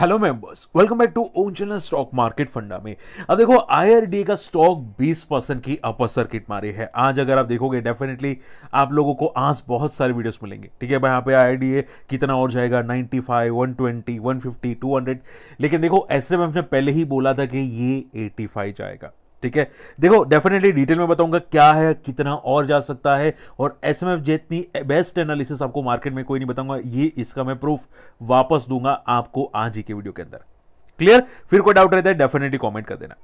hello members welcome back to own channel Stock market Funda में अब देखो IRD का स्टॉक 20 परसेंट की अपर सर्किट मारी है आज अगर आप देखोगे डेफिनेटली आप लोगों को आज बहुत सारे वीडियोस मिलेंगे ठीक है भाई यहाँ पे आईआरडी कितना और जाएगा 95, 120, 150, 200 लेकिन देखो एस ने पहले ही बोला था कि ये 85 जाएगा ठीक है देखो डेफिनेटली डिटेल में बताऊंगा क्या है कितना और जा सकता है और एस एम एफ जितनी बेस्ट एनालिसिस आपको मार्केट में कोई नहीं बताऊंगा ये इसका मैं प्रूफ वापस दूंगा आपको आज ही के वीडियो के अंदर क्लियर फिर कोई डाउट रहता है डेफिनेटली कॉमेंट कर देना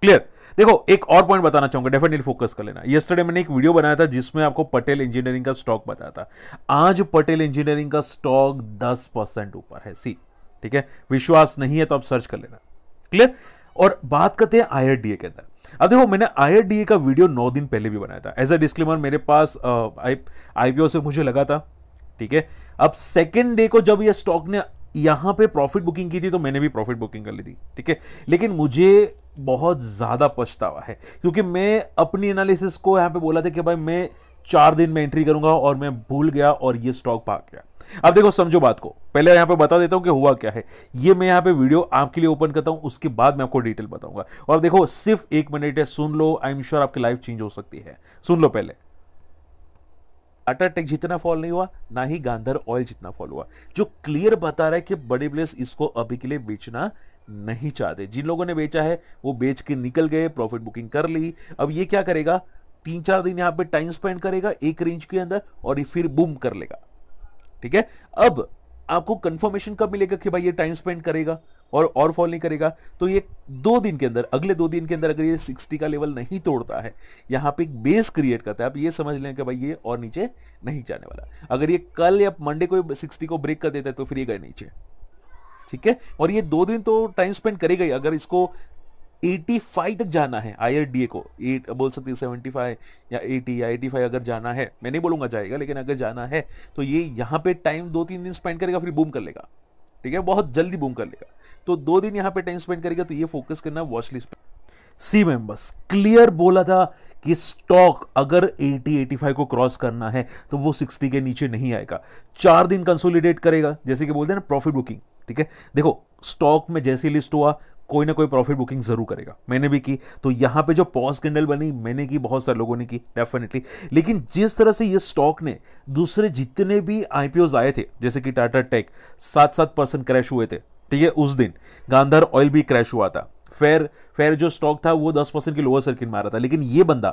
क्लियर देखो एक और पॉइंट बताना चाहूंगा डेफिनेटली फोकस कर लेना यस्टरडे मैंने एक वीडियो बनाया था जिसमें आपको पटेल इंजीनियरिंग का स्टॉक बताया था आज पटेल इंजीनियरिंग का स्टॉक दस परसेंट ऊपर है सी ठीक है विश्वास नहीं है तो आप सर्च कर लेना क्लियर और बात करते हैं आई के अंदर अब देखो मैंने आई का वीडियो नौ दिन पहले भी बनाया था एज अ डिस्क्लेमर मेरे पास आई से मुझे लगा था ठीक है अब सेकेंड डे को जब यह स्टॉक ने यहाँ पे प्रॉफिट बुकिंग की थी तो मैंने भी प्रॉफिट बुकिंग कर ली थी ठीक है लेकिन मुझे बहुत ज़्यादा पछतावा है क्योंकि मैं अपनी एनालिसिस को यहाँ पे बोला था कि भाई मैं चार दिन में एंट्री करूंगा और मैं भूल गया और ये स्टॉक भाग गया अब देखो समझो बात को पहले यहां पे बता देता हूं कि हुआ क्या है ये मैं यहां पे वीडियो आपके लिए ओपन करता हूं उसके बाद मैं आपको डिटेल बताऊंगा और देखो सिर्फ एक मिनट है सुन लो आई एम श्योर आपकी लाइफ चेंज हो सकती है सुन लो पहले टाटा टेक जितना फॉल नहीं हुआ ना ही गांधर ऑयल जितना फॉल हुआ जो क्लियर बता रहा है कि बड़े प्लेस इसको अभी के लिए बेचना नहीं चाहते जिन लोगों ने बेचा है वो बेच के निकल गए प्रॉफिट बुकिंग कर ली अब ये क्या करेगा तीन चार दिन यहां पे टाइम स्पेंड करेगा एक रेंज के अंदर और ये फिर बूम कर लेगा ठीक है अब आपको कंफर्मेशन कब मिलेगा कि भाई ये टाइम स्पेंड करेगा और और फॉल नहीं करेगा तो ये दो दिन के अंदर अगले दो दिन के अंदर अगर ये 60 का लेवल नहीं तोड़ता है यहां पे एक बेस क्रिएट करता है आप ये समझ लें कि भाई ये और नीचे नहीं जाने वाला अगर ये कल या मंडे को 60 को ब्रेक कर देता है तो फिर ये गए नीचे ठीक है और ये दो दिन तो टाइम स्पेंड करेगा ही अगर इसको 85 तक जाना है आई को एट बोल सकते हैं 75 या 80 या 85 अगर जाना है मैं नहीं बोलूंगा जाएगा लेकिन अगर जाना है तो ये यहाँ पे टाइम दो तीन दिन स्पेंड करेगा फिर बूम कर लेगा ठीक है बहुत जल्दी बूम कर लेगा तो दो दिन यहाँ पे टाइम स्पेंड करेगा तो ये फोकस करना वॉच लिस्ट सी मेंबर्स क्लियर बोला था कि स्टॉक अगर 80 85 को क्रॉस करना है तो वो 60 के नीचे नहीं आएगा चार दिन कंसोलिडेट करेगा जैसे कि बोलते हैं ना प्रॉफिट बुकिंग ठीक है देखो स्टॉक में जैसे लिस्ट हुआ कोई ना कोई प्रॉफिट बुकिंग जरूर करेगा मैंने भी की तो यहां पे जो पॉज कैंडल बनी मैंने की बहुत सारे लोगों ने की डेफिनेटली लेकिन जिस तरह से ये स्टॉक ने दूसरे जितने भी आईपीओ आए थे जैसे कि टाटा टेक सात सात परसेंट क्रैश हुए थे ठीक है उस दिन गांधार ऑयल भी क्रैश हुआ था फेयर फेयर जो स्टॉक था वो दस परसेंट की लोअर सर्किट मारा था लेकिन ये बंदा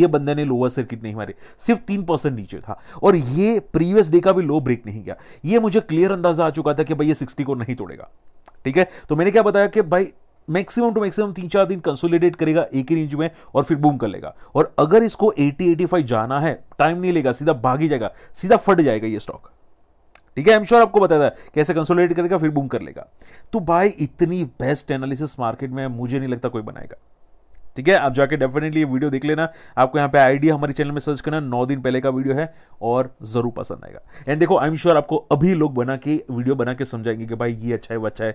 ये बंदे ने लोअर सर्किट नहीं मारे सिर्फ तीन परसेंट नीचे था और ये प्रीवियस डे का भी लो ब्रेक नहीं गया ये मुझे क्लियर अंदाजा आ चुका था कि भाई ये सिक्सटी को नहीं तोड़ेगा ठीक है तो मैंने क्या बताया कि भाई मैक्सिमम टू मैक्सिमम तीन चार दिन कंसोलिडेट करेगा एक ही रेंज में और फिर बूम कर लेगा और अगर इसको 80 85 जाना है टाइम नहीं लेगा सीधा भाग ही जाएगा सीधा फट जाएगा ये स्टॉक ठीक है आई एम श्योर आपको बताया था कैसे कंसोलिडेट करेगा फिर बूम कर लेगा तो भाई इतनी बेस्ट एनालिसिस मार्केट में मुझे नहीं लगता कोई बनाएगा ठीक है आप जाके डेफिनेटली ये वीडियो देख लेना आपको यहाँ पे आइडिया हमारे चैनल में सर्च करना नौ दिन पहले का वीडियो है और जरूर पसंद आएगा एंड देखो आई एम श्योर आपको अभी लोग बना के वीडियो बना के समझाएंगे कि भाई ये अच्छा है वो अच्छा है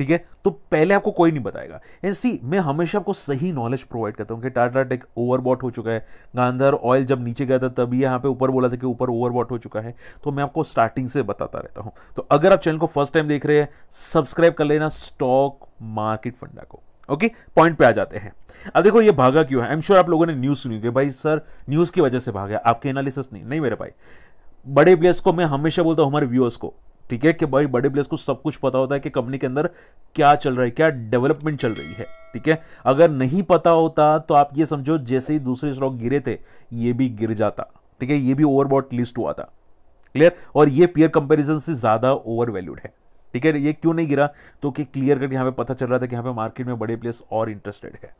ठीक है तो पहले आपको कोई नहीं बताएगा एंड सी मैं हमेशा आपको सही नॉलेज प्रोवाइड करता हूँ कि टाटा टेक ओवरबॉट हो चुका है गांधर ऑयल जब नीचे गया था तभी यहाँ पे ऊपर बोला था कि ऊपर ओवरबॉट हो चुका है तो मैं आपको स्टार्टिंग से बताता रहता हूँ तो अगर आप चैनल को फर्स्ट टाइम देख रहे हैं सब्सक्राइब कर लेना स्टॉक मार्केट फंडा को ओके okay, पॉइंट पे आ जाते हैं अब देखो ये भागा क्यों है आई एम श्योर आप लोगों ने न्यूज़ सुनी होगी भाई सर न्यूज़ की वजह से भागा आपके एनालिसिस नहीं नहीं मेरे भाई बड़े प्लेयर्स को मैं हमेशा बोलता हूँ हमारे व्यूअर्स को ठीक है कि भाई बड़े प्लेयर्स को सब कुछ पता होता है कि कंपनी के अंदर क्या चल रहा है क्या डेवलपमेंट चल रही है ठीक है अगर नहीं पता होता तो आप ये समझो जैसे ही दूसरे स्टॉक गिरे थे ये भी गिर जाता ठीक है ये भी ओवरबॉट लिस्ट हुआ था क्लियर और ये पियर कंपेरिजन से ज़्यादा ओवर वैल्यूड है ठीक है ये क्यों नहीं गिरा तो कि क्लियर कट यहाँ पे पता चल रहा था कि यहाँ पे मार्केट में बड़े प्लेयर्स और इंटरेस्टेड है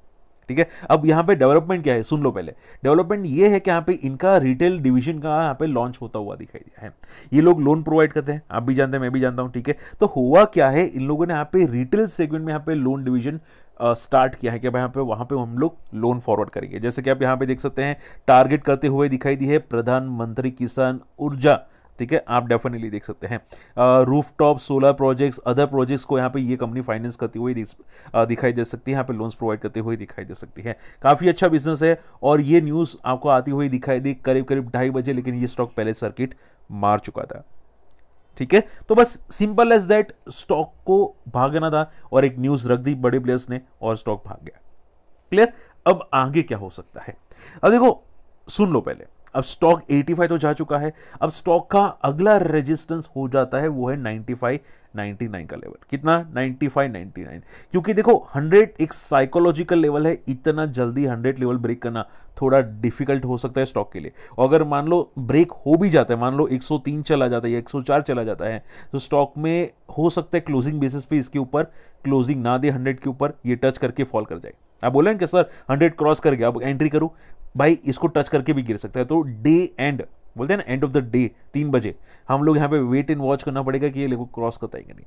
ठीक है अब यहाँ पे डेवलपमेंट क्या है सुन लो पहले डेवलपमेंट ये है कि यहाँ पे इनका रिटेल डिवीजन का यहाँ पे लॉन्च होता हुआ दिखाई दिया है ये लोग लोन प्रोवाइड करते हैं आप भी जानते हैं मैं भी जानता हूँ ठीक है तो हुआ क्या है इन लोगों ने यहाँ पे रिटेल सेगमेंट में यहाँ पे लोन डिवीजन स्टार्ट किया है कि यहाँ पे वहाँ पे हम लोग लोन फॉरवर्ड करेंगे जैसे कि आप यहाँ पे देख सकते हैं टारगेट करते हुए दिखाई दी है प्रधानमंत्री किसान ऊर्जा ठीक है आप डेफिनेटली देख सकते हैं roof top solar projects other projects को यहाँ पे ये कंपनी फाइनेंस करती हुई दिखाई दे सकती है यहाँ पे लोन्स प्रोवाइड करते हुए दिखाई दे सकती है काफ़ी अच्छा बिजनेस है और ये न्यूज़ आपको आती हुई दिखाई दी करीब करीब ढाई बजे लेकिन ये स्टॉक पहले सर्किट मार चुका था ठीक है तो बस सिंपल एज दैट स्टॉक को भागना था और एक न्यूज़ रख दी बड़े प्लेयर्स ने और स्टॉक भाग गया क्लियर अब आगे क्या हो सकता है अब देखो सुन लो पहले अब स्टॉक 85 तो जा चुका है अब स्टॉक का अगला रेजिस्टेंस हो जाता है वो है 95 99 का लेवल कितना 95 99 क्योंकि देखो 100 एक साइकोलॉजिकल लेवल है इतना जल्दी 100 लेवल ब्रेक करना थोड़ा डिफिकल्ट हो सकता है स्टॉक के लिए और अगर मान लो ब्रेक हो भी जाता है मान लो 103 चला जाता है या 104 चला जाता है तो स्टॉक में हो सकता है क्लोजिंग बेसिस पे इसके ऊपर क्लोजिंग ना दे हंड्रेड के ऊपर ये टच करके फॉल कर जाए आप बोले ना कि सर हंड्रेड क्रॉस कर गया अब एंट्री करूँ भाई इसको टच करके भी गिर सकता है तो डे एंड बोलते हैं ना एंड ऑफ द डे तीन बजे हम लोग यहाँ पे वेट इन वॉच करना पड़ेगा कि ये लेको क्रॉस करता है कि नहीं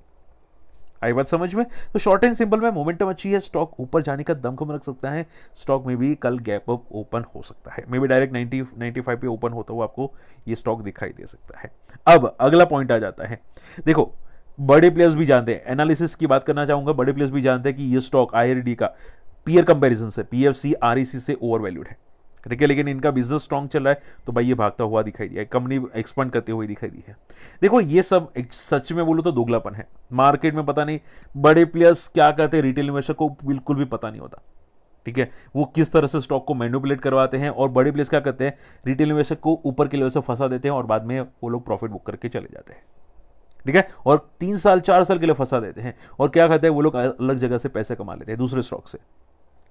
आई बात समझ में तो शॉर्ट एंड सिंपल में मोमेंटम अच्छी है स्टॉक ऊपर जाने का दमखम रख सकता है स्टॉक में भी कल गैप अप ओपन हो सकता है मे बी डायरेक्ट 90 फाइव पे ओपन होता हुआ आपको ये स्टॉक दिखाई दे सकता है अब अगला पॉइंट आ जाता है देखो बड़े प्लेयर्स भी जानते हैं एनालिसिस की बात करना चाहूंगा बड़े प्लेयर्स भी जानते हैं कि ये स्टॉक आई का पीयर कंपेरिजन से P F C R E C से ओवर वैल्यूड है ठीक है लेकिन इनका बिजनेस स्ट्रांग चल रहा है तो भाई ये भागता हुआ दिखाई दिया कंपनी एक्सपांड करते हुए दिखाई दी है देखो ये सब सच में बोलो तो दोगलापन है मार्केट में पता नहीं बड़े प्लेयर्स क्या करते हैं रिटेल इन्वेस्टर को बिल्कुल भी पता नहीं होता ठीक है वो किस तरह से स्टॉक को मैनुपुलेट करवाते हैं और बड़े प्लेस क्या करते हैं रिटेल इन्वेस्टर को ऊपर के लेवल से फंसा देते हैं और बाद में वो लोग प्रॉफिट बुक करके चले जाते हैं ठीक है और तीन साल चार साल के लिए फंसा देते हैं और क्या कहते हैं वो लोग अलग जगह से पैसे कमा लेते हैं दूसरे स्टॉक से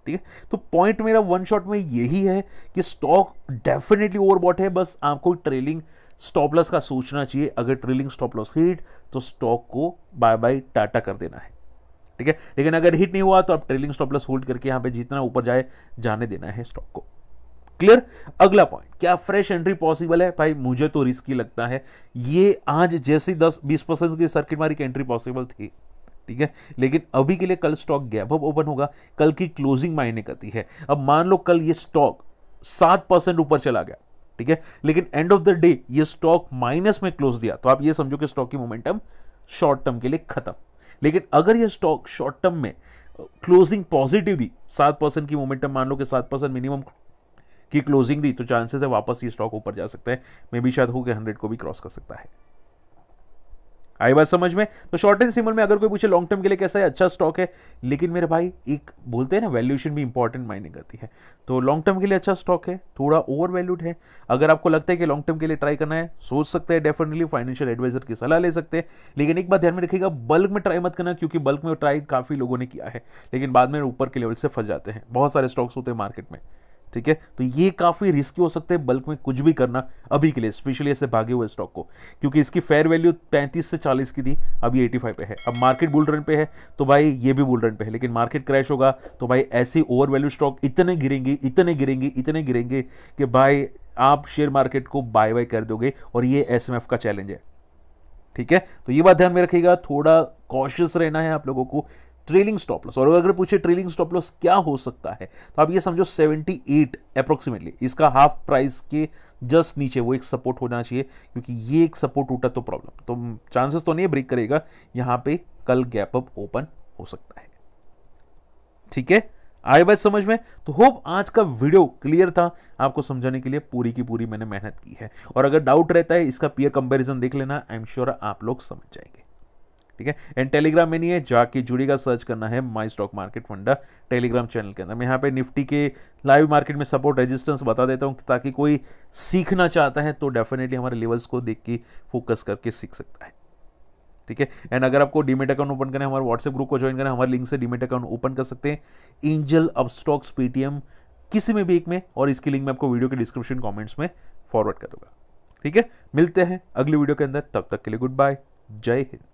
ठीक है तो पॉइंट मेरा वन शॉट में यही है कि स्टॉक डेफिनेटली ओवरबॉट है बस आपको ट्रेलिंग स्टॉप लॉस का सोचना चाहिए अगर ट्रेलिंग स्टॉप लॉस हिट तो स्टॉक को बाय बाय टाटा कर देना है ठीक है लेकिन अगर हिट नहीं हुआ तो आप ट्रेलिंग स्टॉप लॉस होल्ड करके यहां पे जितना ऊपर जाए जाने देना है स्टॉक को क्लियर अगला पॉइंट क्या फ्रेश एंट्री पॉसिबल है भाई मुझे तो रिस्की लगता है ये आज जैसे दस बीस परसेंट की सर्किट मारी की एंट्री पॉसिबल थी ठीक है लेकिन अभी के लिए कल स्टॉक गैप अब ओपन होगा कल की क्लोजिंग मायने करती है अब मान लो कल ये स्टॉक सात परसेंट ऊपर चला गया ठीक है लेकिन एंड ऑफ द डे ये स्टॉक माइनस में क्लोज दिया तो आप ये समझो कि स्टॉक की मोमेंटम शॉर्ट टर्म के लिए खत्म लेकिन अगर ये स्टॉक शॉर्ट टर्म में क्लोजिंग पॉजिटिव दी सात परसेंट की मोमेंटम मान लो कि सात परसेंट मिनिमम की क्लोजिंग दी तो चांसेस है वापस ये स्टॉक ऊपर जा सकता है मे बी शायद हो गया हंड्रेड को भी क्रॉस कर सकता है आई बात समझ में तो शॉर्ट एंड सिमल में अगर कोई पूछे लॉन्ग टर्म के लिए कैसा है अच्छा स्टॉक है लेकिन मेरे भाई एक बोलते हैं ना वैल्यूएशन भी इंपॉर्टेंट मायने करती है तो लॉन्ग टर्म के लिए अच्छा स्टॉक है थोड़ा ओवर वैल्यूड है अगर आपको लगता है कि लॉन्ग टर्म के लिए ट्राई करना है सोच सकते हैं डेफिनेटली फाइनेंशियल एडवाइजर की सलाह ले सकते हैं लेकिन एक बात ध्यान में रखिएगा बल्क में ट्राई मत करना क्योंकि बल्क में ट्राई काफ़ी लोगों ने किया है लेकिन बाद में ऊपर के लेवल से फंस जाते हैं बहुत सारे स्टॉक्स होते हैं मार्केट में ठीक है तो ये काफ़ी रिस्की हो सकते हैं बल्क में कुछ भी करना अभी के लिए स्पेशली ऐसे भागे हुए स्टॉक को क्योंकि इसकी फेयर वैल्यू 35 से 40 की थी अभी 85 पे है अब मार्केट बुल रन पे है तो भाई ये भी बुल रन पे है लेकिन मार्केट क्रैश होगा तो भाई ऐसी ओवर वैल्यू स्टॉक इतने गिरेंगे इतने गिरेंगे इतने गिरेंगे कि भाई आप शेयर मार्केट को बाय बाय कर दोगे और ये एस का चैलेंज है ठीक है तो ये बात ध्यान में रखिएगा थोड़ा कॉशियस रहना है आप लोगों को ट्रेलिंग स्टॉप लॉस और अगर पूछे ट्रेलिंग स्टॉप लॉस क्या हो सकता है तो आप ये समझो 78 एट अप्रोक्सीमेटली इसका हाफ प्राइस के जस्ट नीचे वो एक सपोर्ट होना चाहिए क्योंकि ये एक सपोर्ट टूटा तो प्रॉब्लम तो चांसेस तो नहीं ब्रेक करेगा यहां पे कल गैप अप ओपन हो सकता है ठीक है आए बात समझ में तो होप आज का वीडियो क्लियर था आपको समझाने के लिए पूरी की पूरी मैंने मेहनत की है और अगर डाउट रहता है इसका पियर कंपैरिजन देख लेना आई एम श्योर आप लोग समझ जाएंगे ठीक है एंड टेलीग्राम में नहीं है जाके जुड़ेगा सर्च करना है my stock market funda Telegram channel के अंदर मैं यहाँ पे निफ्टी के लाइव मार्केट में सपोर्ट रेजिस्टेंस बता देता हूँ ताकि कोई सीखना चाहता है तो डेफिनेटली हमारे लेवल्स को देख के फोकस करके सीख सकता है ठीक है एंड अगर आपको डीमेट अकाउंट ओपन करना है हमारे व्हाट्सएप ग्रुप को ज्वाइन करना है हमारे लिंक से डीमेट अकाउंट ओपन कर सकते हैं एंजल स्टॉक्स पेटीएम किसी में भी एक में और इसकी लिंक मैं आपको वीडियो के डिस्क्रिप्शन कमेंट्स में फॉरवर्ड कर दूंगा ठीक है मिलते हैं अगली वीडियो के अंदर तब तक के लिए गुड बाय जय हिंद